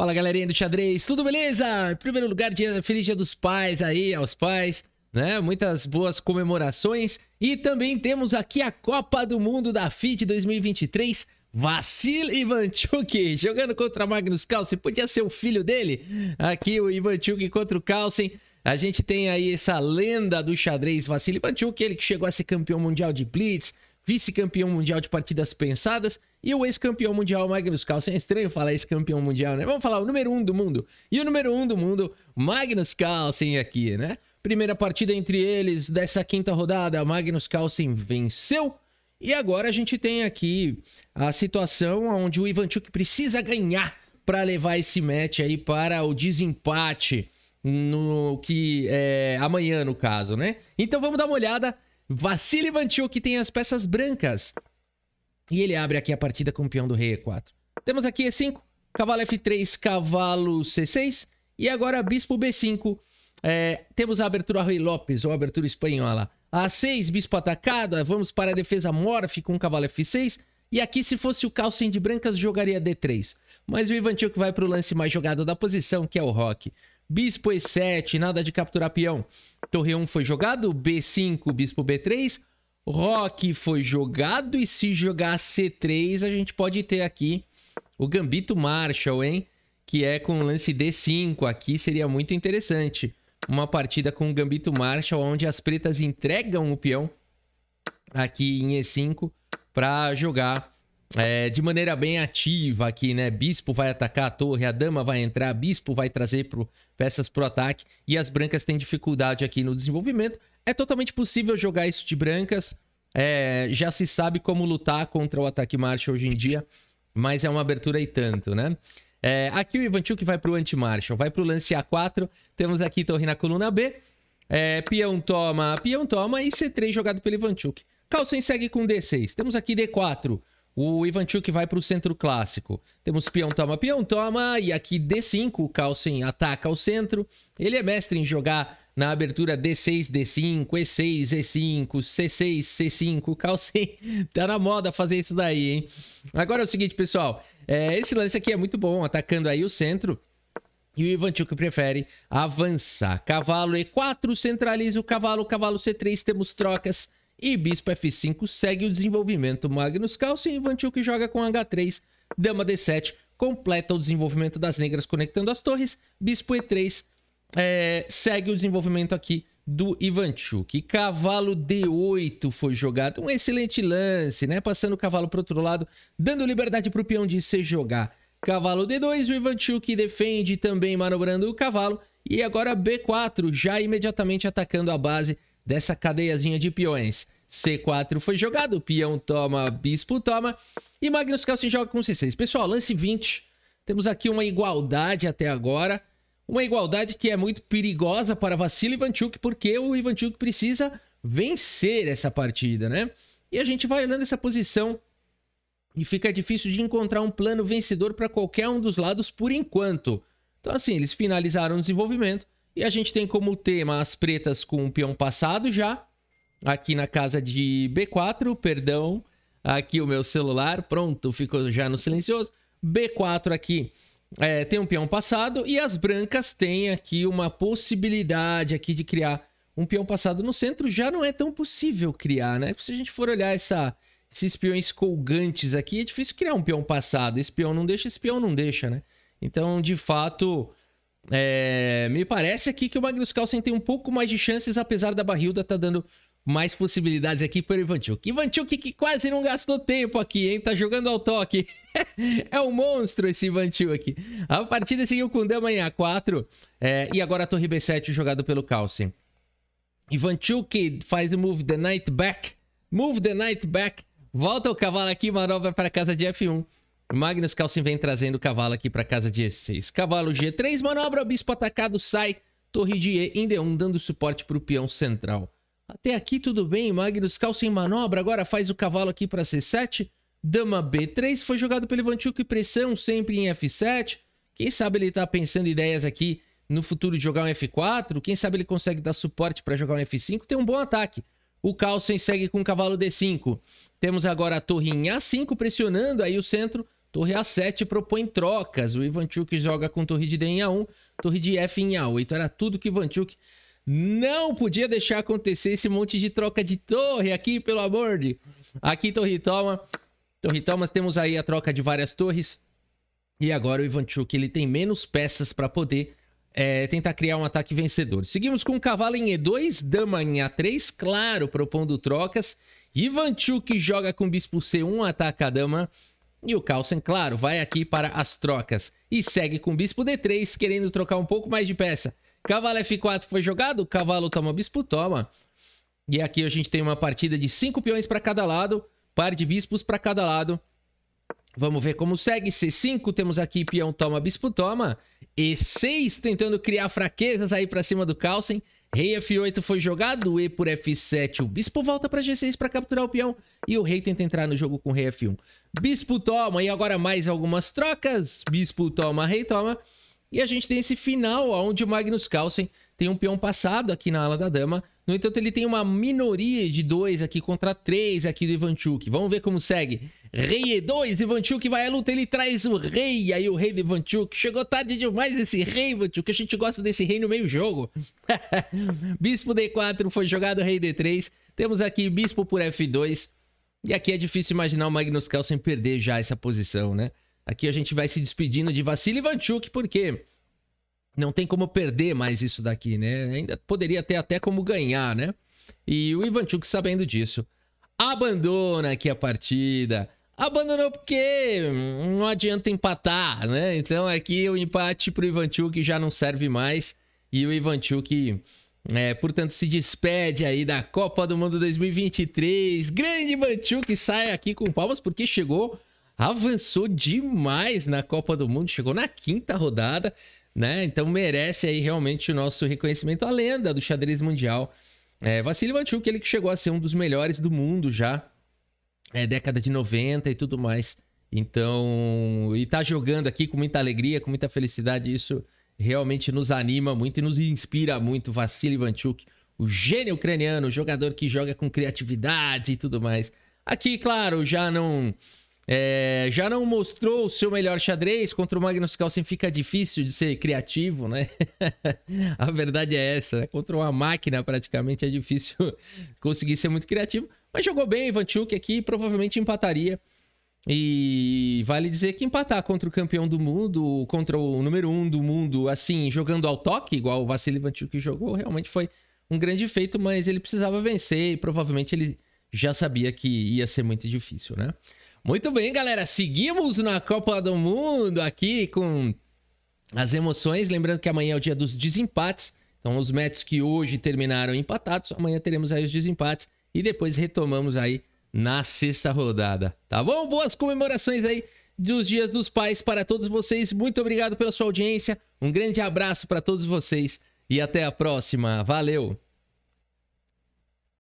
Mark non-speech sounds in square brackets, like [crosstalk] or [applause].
Fala galerinha do xadrez, tudo beleza? Em primeiro lugar, dia, feliz dia dos pais aí, aos pais, né? Muitas boas comemorações. E também temos aqui a Copa do Mundo da FIT 2023. Vassil Ivanchuk jogando contra Magnus Carlsen, podia ser o filho dele? Aqui o Ivanchuk contra o Carlsen. A gente tem aí essa lenda do xadrez Vassil Ivanchuk, ele que chegou a ser campeão mundial de blitz, vice-campeão mundial de partidas pensadas e o ex-campeão mundial Magnus Carlsen. É estranho falar ex-campeão mundial, né? Vamos falar o número um do mundo. E o número um do mundo, Magnus Carlsen aqui, né? Primeira partida entre eles dessa quinta rodada, Magnus Carlsen venceu. E agora a gente tem aqui a situação onde o Ivanchuk precisa ganhar para levar esse match aí para o desempate no que é, amanhã no caso, né? Então vamos dar uma olhada. Vassili Ivanchuk tem as peças brancas. E ele abre aqui a partida com o peão do rei E4. Temos aqui E5, cavalo F3, cavalo C6. E agora bispo B5. É, temos a abertura Rui Lopes, ou abertura espanhola. A6, bispo atacado. É, vamos para a defesa Morph com cavalo F6. E aqui, se fosse o Calcem de Brancas, jogaria D3. Mas o Ivantil que vai para o lance mais jogado da posição, que é o Rock. Bispo E7, nada de capturar peão. Torre 1 foi jogado, B5, bispo B3. Rock foi jogado e se jogar C3, a gente pode ter aqui o Gambito Marshall, hein? Que é com lance D5 aqui, seria muito interessante. Uma partida com o Gambito Marshall, onde as pretas entregam o peão aqui em E5 para jogar é, de maneira bem ativa aqui, né? Bispo vai atacar a torre, a dama vai entrar, bispo vai trazer pro, peças pro ataque e as brancas têm dificuldade aqui no desenvolvimento. É totalmente possível jogar isso de brancas. É, já se sabe como lutar contra o ataque Marshall hoje em dia, mas é uma abertura e tanto, né? É, aqui o Ivanchuk vai pro anti-Marshall, vai pro lance A4. Temos aqui torre na coluna B. É, peão toma, peão toma e C3 jogado pelo Ivanchuk. Carlsen segue com D6. Temos aqui D4. O Ivanchuk vai para o centro clássico. Temos peão toma, peão toma, e aqui D5, o Carlsen ataca o centro. Ele é mestre em jogar na abertura D6, D5, E6, E5, C6, C5. O Carlsen [laughs] tá na moda fazer isso daí, hein? Agora é o seguinte, pessoal. É, esse lance aqui é muito bom, atacando aí o centro. E o Ivanchuk prefere avançar. Cavalo E4, centraliza o cavalo, cavalo C3, temos trocas. E bispo F5 segue o desenvolvimento Magnus Calcio e infantil que joga com H3, dama D7, completa o desenvolvimento das negras conectando as torres, bispo E3 é, eh, segue o desenvolvimento aqui do Ivanchuk. Cavalo D8 foi jogado, um excelente lance, né? Passando o cavalo para outro lado, dando liberdade para o peão de se jogar. Cavalo D2, o Ivanchuk defende também manobrando o cavalo. E agora B4, já imediatamente atacando a base dessa cadeiazinha de peões. C4 foi jogado, peão toma, bispo toma e Magnus Carlsen joga com C6. Pessoal, lance 20. Temos aqui uma igualdade até agora. Uma igualdade que é muito perigosa para Vassili Ivanchuk, porque o Ivanchuk precisa vencer essa partida, né? E a gente vai olhando essa posição e fica difícil de encontrar um plano vencedor para qualquer um dos lados por enquanto. Então, assim, eles finalizaram o desenvolvimento e a gente tem como tema as pretas com o peão passado já. Aqui na casa de B4, perdão. Aqui o meu celular, pronto, ficou já no silencioso. B4 aqui é, tem um peão passado. E as brancas têm aqui uma possibilidade aqui de criar um peão passado no centro. Já não é tão possível criar, né? Se a gente for olhar essa, esses peões colgantes aqui, é difícil criar um peão passado. Esse peão não deixa, esse peão não deixa, né? Então, de fato, é, me parece aqui que o Magnus Carlsen tem um pouco mais de chances, apesar da Barrilda tá dando mais possibilidades aqui para o Ivanchuk. Ivanchuk que quase não gastou tempo aqui, hein? Tá jogando ao toque. [laughs] é um monstro esse Ivanchuk aqui. A partida seguiu com Dama em A4 é, e agora a torre B7 jogado pelo Carlsen. Ivanchuk faz o move the knight back. Move the knight back. Volta o cavalo aqui, manobra para casa de F1. Magnus Carlsen vem trazendo o cavalo aqui para casa de E6. Cavalo G3, manobra, bispo atacado, sai. Torre de E em D1, dando suporte para o peão central. Até aqui tudo bem, Magnus Carlsen manobra, agora faz o cavalo aqui para C7. Dama B3, foi jogado pelo Ivanchuk, pressão sempre em F7. Quem sabe ele tá pensando ideias aqui no futuro de jogar um F4, quem sabe ele consegue dar suporte para jogar um F5, tem um bom ataque. O Carlsen segue com o cavalo D5. Temos agora a torre em A5 pressionando aí o centro, Torre A7 propõe trocas. O Ivanchuk joga com torre de D em A1, torre de F em A8. Era tudo que Ivanchuk não podia deixar acontecer esse monte de troca de torre aqui, pelo amor de... Aqui torre toma. Torre toma, temos aí a troca de várias torres. E agora o Ivanchuk ele tem menos peças para poder é, tentar criar um ataque vencedor. Seguimos com o cavalo em E2, dama em A3, claro, propondo trocas. Ivanchuk joga com bispo C1, ataca a dama. E o Carlsen, claro, vai aqui para as trocas e segue com bispo D3, querendo trocar um pouco mais de peça. Cavalo F4 foi jogado, cavalo toma, bispo toma. E aqui a gente tem uma partida de cinco peões para cada lado, par de bispos para cada lado. Vamos ver como segue. C5, temos aqui peão toma, bispo toma. E6 tentando criar fraquezas aí para cima do Carlsen. Rei F8 foi jogado, E por F7. O bispo volta para G6 para capturar o peão. E o rei tenta entrar no jogo com rei F1. Bispo toma. E agora mais algumas trocas. Bispo toma, rei toma. E a gente tem esse final, onde o Magnus Carlsen tem um peão passado aqui na ala da dama. No entanto, ele tem uma minoria de dois aqui contra três aqui do Ivanchuk. Vamos ver como segue. Rei E2, que vai à luta, ele traz o rei, aí o rei de que Chegou tarde demais esse rei, que a gente gosta desse rei no meio jogo. [laughs] bispo D4 foi jogado, rei D3. Temos aqui bispo por F2. E aqui é difícil imaginar o Magnus Carlsen perder já essa posição, né? Aqui a gente vai se despedindo de Vassili Ivanchuk, porque não tem como perder mais isso daqui, né? Ainda poderia ter até como ganhar, né? E o Ivanchuk sabendo disso. Abandona aqui a partida. Abandonou porque não adianta empatar, né? Então aqui o empate para o que já não serve mais. E o Ivanchuk, é, portanto, se despede aí da Copa do Mundo 2023. Grande que sai aqui com palmas porque chegou, avançou demais na Copa do Mundo. Chegou na quinta rodada, né? Então merece aí realmente o nosso reconhecimento. A lenda do xadrez mundial. É, Vassili Ivanchuk, ele que chegou a ser um dos melhores do mundo já é, década de 90 e tudo mais. Então, e tá jogando aqui com muita alegria, com muita felicidade, isso realmente nos anima muito e nos inspira muito. Vassili Ivanchuk, o gênio ucraniano, jogador que joga com criatividade e tudo mais. Aqui, claro, já não é, já não mostrou o seu melhor xadrez contra o Magnus Carlsen fica difícil de ser criativo, né? [laughs] a verdade é essa, né? contra uma máquina praticamente é difícil [laughs] conseguir ser muito criativo, mas jogou bem Ivanchuk aqui, provavelmente empataria. E vale dizer que empatar contra o campeão do mundo, contra o número um do mundo, assim, jogando ao toque, igual o Vassili Ivanchuk jogou, realmente foi um grande feito, mas ele precisava vencer e provavelmente ele já sabia que ia ser muito difícil, né? Muito bem, galera, seguimos na Copa do Mundo aqui com as emoções, lembrando que amanhã é o dia dos desempates, então os matches que hoje terminaram empatados, amanhã teremos aí os desempates e depois retomamos aí na sexta rodada, tá bom? Boas comemorações aí dos Dias dos Pais para todos vocês. Muito obrigado pela sua audiência. Um grande abraço para todos vocês e até a próxima. Valeu.